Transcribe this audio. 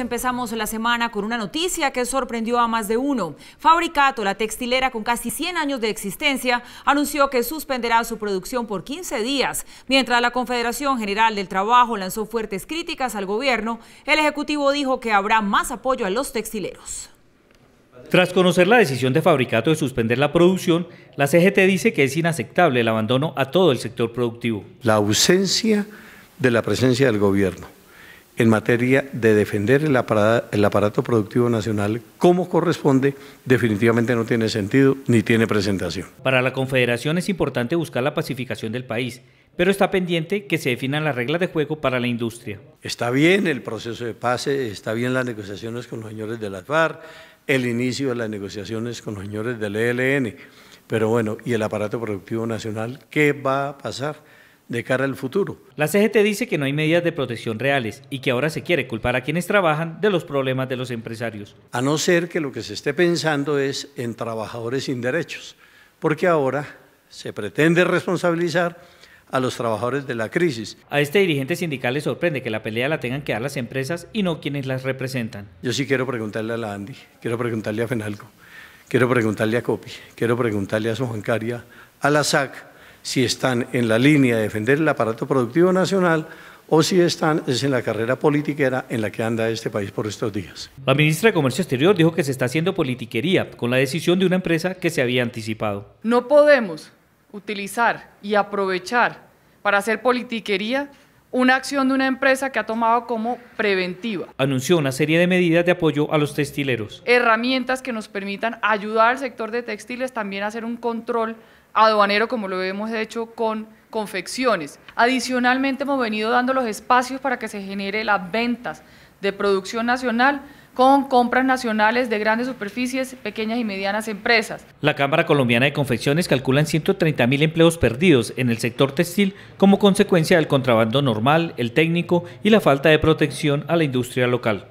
Empezamos la semana con una noticia que sorprendió a más de uno. Fabricato, la textilera con casi 100 años de existencia, anunció que suspenderá su producción por 15 días. Mientras la Confederación General del Trabajo lanzó fuertes críticas al gobierno, el Ejecutivo dijo que habrá más apoyo a los textileros. Tras conocer la decisión de Fabricato de suspender la producción, la CGT dice que es inaceptable el abandono a todo el sector productivo. La ausencia de la presencia del gobierno en materia de defender el aparato, productivo nacional como corresponde, definitivamente no tiene sentido ni tiene presentación. Para la Confederación es importante buscar la pacificación del país, pero está pendiente que se definan las reglas de juego para la industria. Está bien el proceso de paz, está bien las negociaciones con los señores de las FARC, el inicio de las negociaciones con los señores del ELN, pero bueno, ¿y el aparato productivo nacional qué va a pasar? de cara al futuro. La CGT dice que no hay medidas de protección reales y que ahora se quiere culpar a quienes trabajan de los problemas de los empresarios. A no ser que lo que se esté pensando es en trabajadores sin derechos, porque ahora se pretende responsabilizar a los trabajadores de la crisis. A este dirigente sindical le sorprende que la pelea la tengan que dar las empresas y no quienes las representan. Yo sí quiero preguntarle a la Andy, quiero preguntarle a Fenalco, quiero preguntarle a Copi, quiero preguntarle a su a la SAC, si están en la línea de defender el aparato productivo nacional o si están es en la carrera politiquera en la que anda este país por estos días. La ministra de Comercio Exterior dijo que se está haciendo politiquería con la decisión de una empresa que se había anticipado. No podemos utilizar y aprovechar para hacer politiquería una acción de una empresa que ha tomado como preventiva. Anunció una serie de medidas de apoyo a los textileros. Herramientas que nos permitan ayudar al sector de textiles, también hacer un control aduanero como lo hemos hecho con confecciones. Adicionalmente hemos venido dando los espacios para que se genere las ventas de producción nacional con compras nacionales de grandes superficies, pequeñas y medianas empresas. La Cámara Colombiana de Confecciones calcula en 130 empleos perdidos en el sector textil como consecuencia del contrabando normal, el técnico y la falta de protección a la industria local.